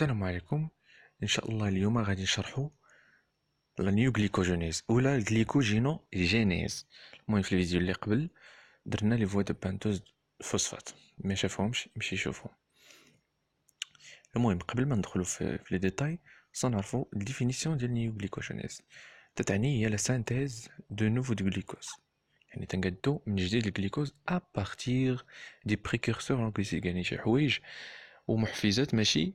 السلام عليكم ان شاء الله اليوم غادي نشرحوا لا نيو غليكوجينيز ولا الجليكوجينو جينيز المهم في الفيديو اللي قبل درنا لي فوا دو بانتوز فوسفات ما شافهمش يمشي يشوفهم المهم قبل ما ندخلوا في, في لي ديتاي سنعرفوا ديفينيسيون ديال نيو غليكوجينيز تتعني هي لا سانتيز دو نوفو دو غليكوز يعني تنقدو من جديد الجليكوز ا بارتير دي بريكورسور ان غليسيغاني شي حوايج ومحفزات ماشي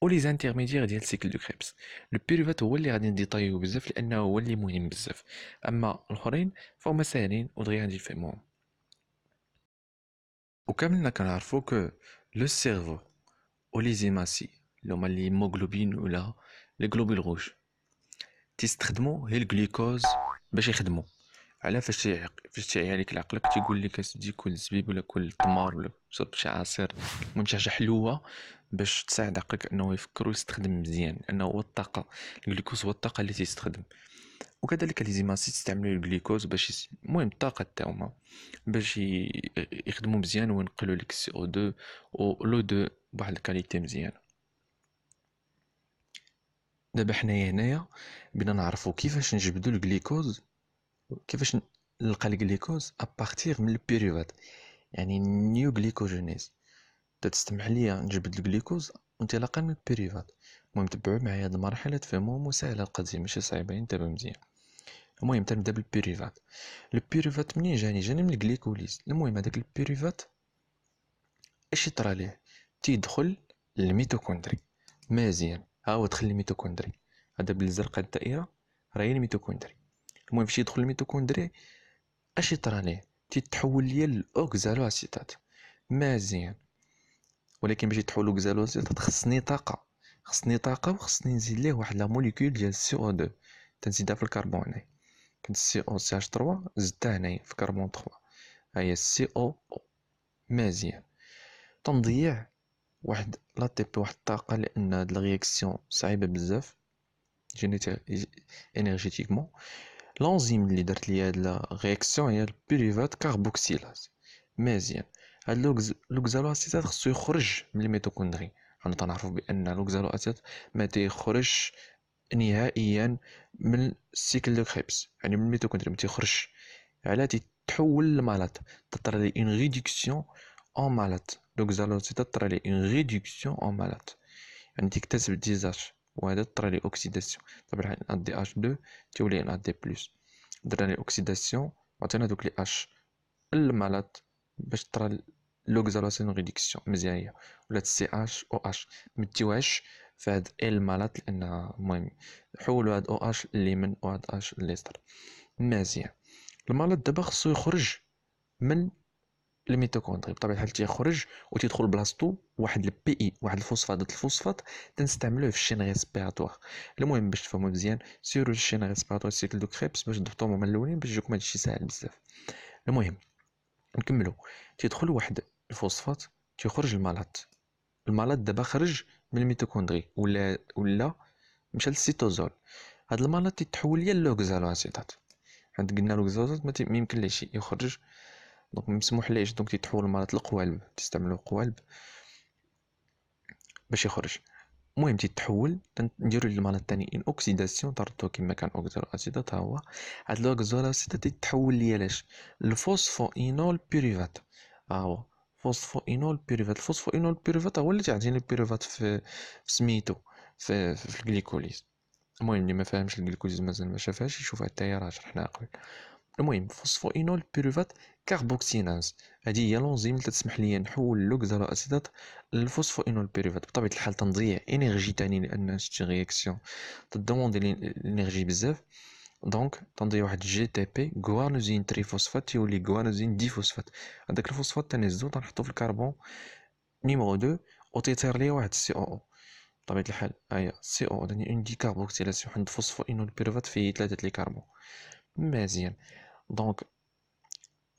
ولي زانتيرميديير ديال السيكل دو كريبس لو بيروفات هو اللي غادي نديطايو بزاف لانه هو اللي مهم بزاف اما الاخرين فهما ساهلين ودغيا غادي نفهموهم وكاملنا كنعرفو كو لو سيرفو ولي زيماسي اللي هما لي هيموغلوبين ولا لي غلوبول روج تيستخدمو هي الجلوكوز باش يخدمو على فاش فاش تعيا لك العقلك تيقول لك اسدي كل زبيب ولا كل تمار ولا شرب شي عصير المهم شي حاجه حلوه باش تساعد عقلك انه يفكر ويستخدم مزيان انه هو الطاقه الجلوكوز هو الطاقه اللي تيستخدم وكذلك ليزيماسي تستعملوا الجلوكوز باش المهم الطاقه تاعهم باش يخدموا مزيان وينقلوا لك السي او 2 ولو 2 بواحد الكاليتي مزيانه دابا حنايا هنايا بنا نعرفوا كيفاش نجبدوا الجليكوز كيفاش نلقى الجليكوز ابارتير من البيريوات يعني نيو جليكوجينيز تسمح ليا نجبد الجليكوز وانطلاقا من البيريفات المهم تبعوا معايا هاد المرحله تفهموهم ساهله القضيه ماشي صعيبه انتبهوا مزيان المهم تنبدا بالبيريفات البيريفات منين جاني جاني من الجليكوليز المهم هذاك البيريفات اش يطرى ليه تيدخل للميتوكوندري مزيان ها هو دخل الميتوكوندري هذا بالزرقاء الدائره راهي الميتوكوندري المهم باش يدخل الميتوكوندري اش يطرى ليه تيتحول ليا لاوكزالو اسيتات مزيان ولكن باش يتحول لاوكزالو اسيتات خصني طاقه خصني طاقه وخصني نزيد ليه واحد لا موليكول ديال سي او 2 تنزيدها في الكربون هنايا كنت سي او سي اش 3 زدتها هنايا في كربون 3 هي سي او او مزيان تنضيع واحد لا بي واحد الطاقه لان هاد الرياكسيون صعيبه بزاف جينيتيك انرجيتيكمون لونزيم اللي درت لي هاد لا الرياكسيون هي البيريفات كاربوكسيلاز مزيان هاد لوكزالو اسيتات خصو يخرج من الميتوكوندري حنا تنعرفو بان لوكزالو اسيتات ما تيخرجش نهائيا من السيكل دو كريبس يعني من الميتوكوندري ما تيخرجش على تتحول لمالات تطرى لي اون ريدكسيون اون مالات لوكزالو اسيتات تطرى لي اون ريدكسيون اون مالات يعني تكتسب ديزاج وهذا طرا لي اوكسيداسيون دابا راح ندي اش 2 تولي ندي بلس درنا لي اوكسيداسيون عطينا دوك لي اش الملط باش طرا لوكزالاسيون ريدكسيون مزيان هي ولا سي اش او اش مديوهاش في هاد ال مالات لانها مهم حولوا هاد او اش ليمن وهاد اش ليسر مزيان المالط دابا خصو يخرج من الميتوكوندري بطبيعه الحال تيخرج وتيدخل بلاصتو واحد البي اي واحد الفوسفات ضد الفوسفات تنستعملوه في الشين ريسبيراتوار المهم باش تفهموا مزيان سيرو الشين ريسبيراتوار سيكل دو كريبس باش نضبطوهم هما الاولين باش يجيكم هادشي ساهل بزاف المهم نكملو تيدخل واحد الفوسفات تيخرج المالات المالات دابا خرج من الميتوكوندري ولا ولا مشى للسيتوزول هاد المالات تيتحول ليا اسيتات حيت قلنا لوكزالو ما يمكن يخرج دونك مسموح ليش دونك تيتحول المرض القوالب تستعملوا قوالب باش يخرج المهم تيتحول نديرو للمرض الثاني ان اوكسيداسيون طردو كيما كان اوكزال اسيد ها هو هاد الاوكزال اسيد تيتحول ليا الفوسفو اينول بيريفات ها هو اينول بيريفات اينول بيريفات هو اللي تعطيني البيريفات في, في سميتو في, في الجليكوليز المهم اللي ما فاهمش الجليكوليز مازال ما شافهاش يشوفها حتى هي راه شرحناها قبل المهم فوسفو اينول بيريفات كاربوكسيناز هذه هي لونزيم اللي تسمح لي نحول اسيدات الاسيدات للفوسفوينول بيريفات بطبيعه الحال تنضيع انرجي تاني لان شتي رياكسيون تدوموند الانرجي بزاف دونك تنضيع واحد جي تي بي غوانوزين تري فوسفات يولي غوانوزين دي فوسفات هذاك الفوسفات الزو تنحطو في الكربون نيميرو 2 و تيطير ليا واحد سي او او بطبيعه الحال هيا سي او يعني اون دي كاربوكسيلاسيون فوسفو فوسفوينول بيريفات فيه ثلاثه لي كربون مزيان دونك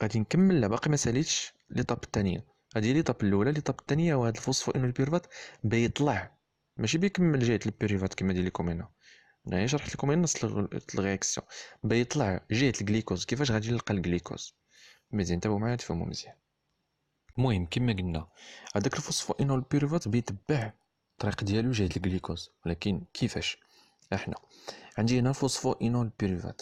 غادي نكمل باقي ما ساليتش ليطاب الثانيه هذه ليطاب الاولى ليطاب الثانيه وهذا الفوسفو البيرفات بيطلع ماشي بيكمل جهه البيرفات كما دير لكم هنا انا شرحت لكم هنا الرياكسيون بيطلع جهه الجليكوز كيفاش غادي نلقى الجليكوز مزيان تابعوا معايا تفهموا مزيان المهم كما قلنا هذاك الفوسفو انول بيرفات بيتبع الطريق ديالو جهه الجليكوز ولكن كيفاش احنا عندي هنا فوسفو انول بيرفات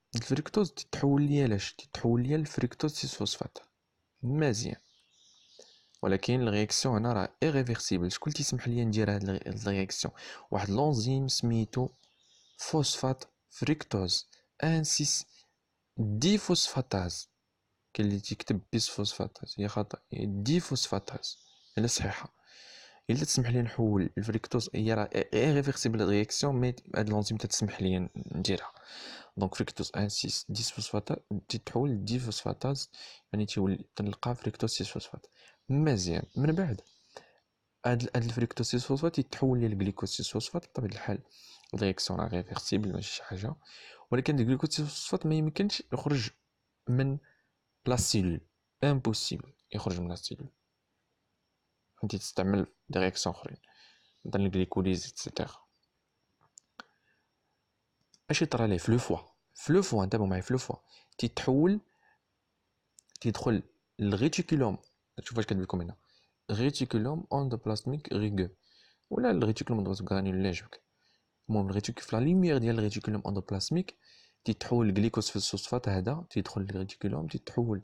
الفركتوز تتحول ليا لاش تتحول ليا الفركتوز سي فوسفات مزيان ولكن الرياكسيون هنا راه ايريفيرسيبل شكون تيسمح ليا ندير هاد الرياكسيون واحد لونزيم سميتو فوسفات فركتوز ان سيس دي فوسفاتاز كاين اللي تيكتب بيس فوسفاتاز هي خطا دي فوسفاتاز الا صحيحه الا تسمح لي نحول الفريكتوز هي راه ايريفيرسيبل رياكسيون مي هاد لونزيم تتسمح لي نديرها دونك فريكتوز ان 6 10 فوسفاتاز تتحول دي 10 فوسفاتاز يعني تيولي تنلقى فريكتوز 6 فوسفات مزيان من بعد هاد هاد الفريكتوز 6 فوسفات يتحول للجليكوز 6 فوسفات بطبيعه الحال الرياكسيون راه ريفيرسيبل ماشي شي حاجه ولكن الجليكوز 6 فوسفات ما يمكنش يخرج من لا سيلول امبوسيبل يخرج من لا سيلول فهمتي تستعمل دي رياكسيون اخرين مثلا الجليكوليز اكسيتيرا اش يطرى ليه فلو فوا فلو فوا انتبهوا معايا فلو فوا تيتحول تيدخل للغيتيكولوم شوف اش كتبان لكم هنا غيتيكولوم اندوبلازميك ريغو ولا الغيتيكولوم اندوبلازميك غرانيولا جوك المهم الغيتيكول في لا ليميير ديال الغيتيكولوم اندوبلازميك تيتحول الجليكوز في السوسفات هذا تيدخل للغيتيكولوم تيتحول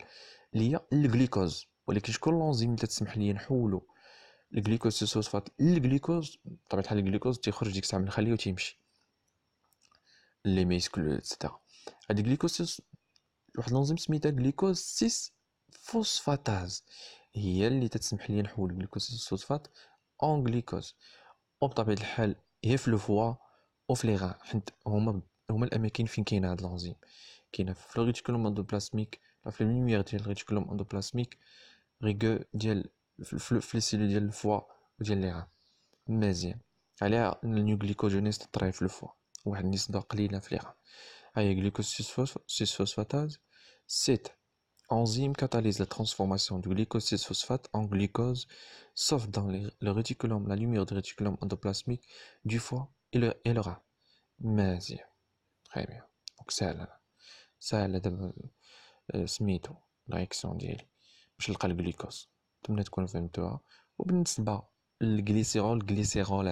ليا الجليكوز ولكن شكون لونزيم اللي تسمح لي نحولو الجليكوز سوسفات للجليكوز بطبيعه الحال الجليكوز تيخرج ديك الساعه من الخليه وتيمشي لي ميسكلو etc هاد جليكوز واحد لونزيم سميتها جليكوز 6 فوسفاتاز هي اللي تسمح لي نحول جليكوز فوسفات اون جليكوز او بطبيعه الحال هي في لو فوا او في لي غان حيت هما هما الاماكن فين كاينه هاد لونزيم كاينه في الريتيكولوم اندوبلازميك في لوميير ديال ريتيكولوم اندوبلازميك ريغو ديال في لي سيلول ديال الفوا وديال لي غان مزيان عليها النيوكليكوجينيز تطري في الفوا واحد النسبة قليلة في la هيا glucose 6 enzyme catalyse la transformation du glucose phosphate en glucose, sauf dans le réticulum, la lumière du réticulum endoplasmique du foie et le, et le Mais, très bien. Donc, ça, là, ça, là, سميتو ديالي باش نلقى au تكون le glycérol الجليسيرول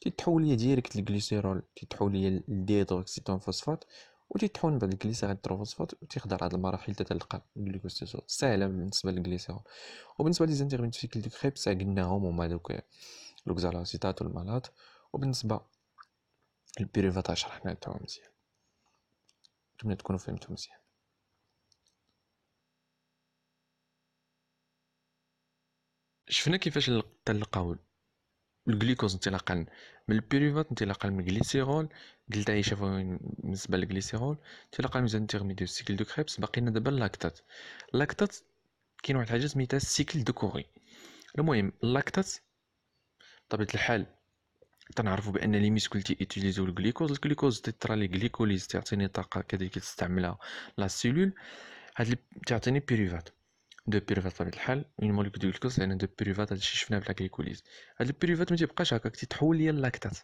تيتحول ليا ديريكت الجليسيرول تيتحول ليا الديتوكسيتون فوسفات وتيتحول من بعد الجليسيرول تروفوسفات تيخضر لهاد المراحل حتى تلقى الجلوكوستيزول ساهله بالنسبه للجليسيرول وبالنسبه لي زانتيغمنت فيكل دو كريب ساعه قلناهم هما دوك لوكزالاسيتات والمالات وبالنسبه البيريفاتا شرحنا تاعو مزيان نتمنى تكونوا فهمتو مزيان شفنا كيفاش تلقاو الجليكوز انطلاقا من البيريفات انطلاقا من الجليسيرول قلت عايشه بالنسبه للجليسيرول انطلاقا من ميزان انترميدي سيكل دو كريبس باقينا دابا اللاكتات اللاكتات كاين واحد الحاجه سميتها سيكل دو كوري المهم اللاكتات بطبيعه الحال تنعرفوا بان لي ميسكولتي ايتيليزو الجليكوز الجليكوز تيطرا لي جليكوليز تعطيني طاقه كذلك تستعملها لا سيلول هاد تعطيني بيريفات دو بيريفات بطبيعه الحال اون موليك دو الكلوز لان دو بيريفات هادشي شفناه لاكليكوليز هاد البيريفات ما تيبقاش هكاك تيتحول ليا اللاكتات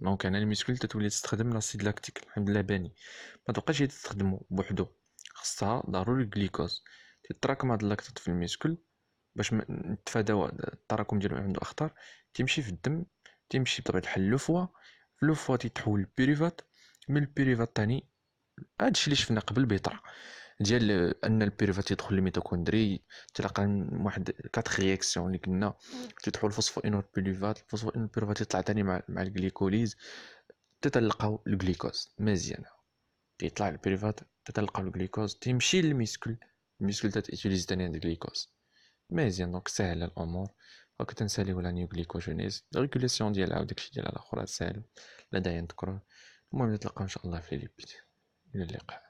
دونك يعني انا الميسكول تتولي تستخدم لاسيد لاكتيك الحمد لله باني ما تبقاش هي تستخدمو بوحدو خاصها ضروري الجليكوز تتراكم هاد اللاكتات في الميسكول باش نتفاداو التراكم ديالو عنده اخطار تيمشي في الدم تيمشي بطبيعه الحال لوفوا لوفوا تيتحول لبيريفات من البيريفات تاني هادشي اللي شفنا قبل بيطرا ديال ان البيرفات يدخل للميتوكوندري تلقى واحد كات رياكسيون اللي قلنا انور الفوسفوينول الفوسفو انور بيرفات يطلع ثاني مع, مع الجليكوليز تتلقاو الجليكوز مزيان كيطلع البيرفات تتلقاو الجليكوز تيمشي للميسكل الميسكل تتيتيليز ثاني عند الجليكوز مزيان دونك ساهله الامور دونك تنساليو لا نيوكليكوجينيز ريغولاسيون ديالها وداكشي ديالها الاخرى ساهل لا داعي نذكروه المهم نتلاقاو ان شاء الله في ليبيد الى اللقاء